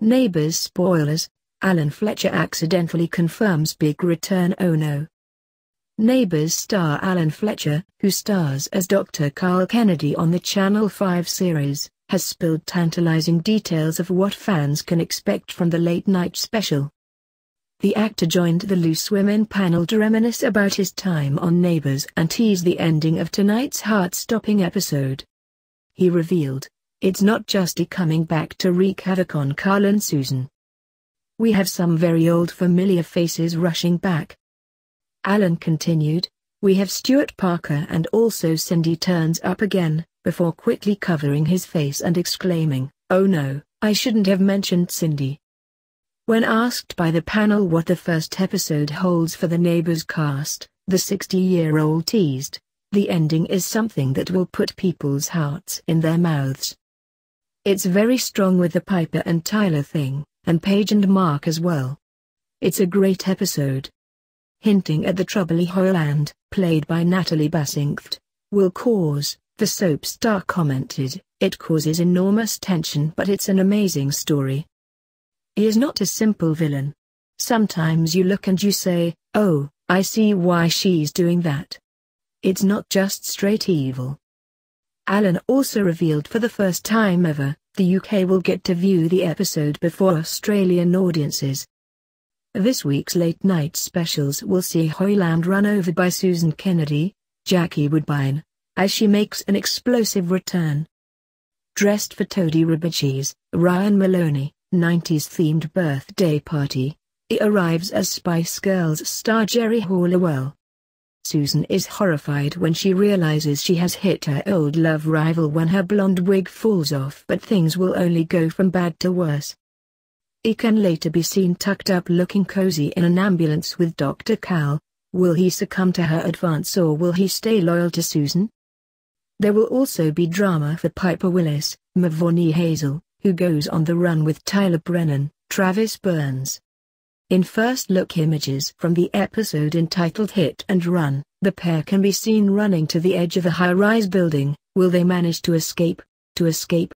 Neighbors spoilers, Alan Fletcher accidentally confirms big return Oh no. Neighbors star Alan Fletcher, who stars as Dr. Carl Kennedy on the Channel 5 series, has spilled tantalizing details of what fans can expect from the late night special. The actor joined the Loose Women panel to reminisce about his time on Neighbors and tease the ending of tonight's heart stopping episode. He revealed, it's not just coming back to wreak havoc on Carl and Susan. We have some very old familiar faces rushing back. Alan continued, we have Stuart Parker and also Cindy turns up again, before quickly covering his face and exclaiming, oh no, I shouldn't have mentioned Cindy. When asked by the panel what the first episode holds for the Neighbours cast, the 60-year-old teased, the ending is something that will put people's hearts in their mouths. It's very strong with the Piper and Tyler thing, and Page and Mark as well. It's a great episode. Hinting at the trouble Hoyland, played by Natalie Basingt, will cause, the soap star commented, it causes enormous tension but it's an amazing story. He is not a simple villain. Sometimes you look and you say, oh, I see why she's doing that. It's not just straight evil. Allen also revealed for the first time ever, the UK will get to view the episode before Australian audiences. This week's late night specials will see Hoyland run over by Susan Kennedy, Jackie Woodbine, as she makes an explosive return. Dressed for Toadie Ribichi's, Ryan Maloney, 90s themed birthday party, he arrives as Spice Girls star Jerry Halliwell. Susan is horrified when she realizes she has hit her old love rival when her blonde wig falls off but things will only go from bad to worse. He can later be seen tucked up looking cozy in an ambulance with Dr. Cal. Will he succumb to her advance or will he stay loyal to Susan? There will also be drama for Piper Willis, Mavonie Hazel, who goes on the run with Tyler Brennan, Travis Burns, in first look images from the episode entitled Hit and Run, the pair can be seen running to the edge of a high-rise building. Will they manage to escape? To escape,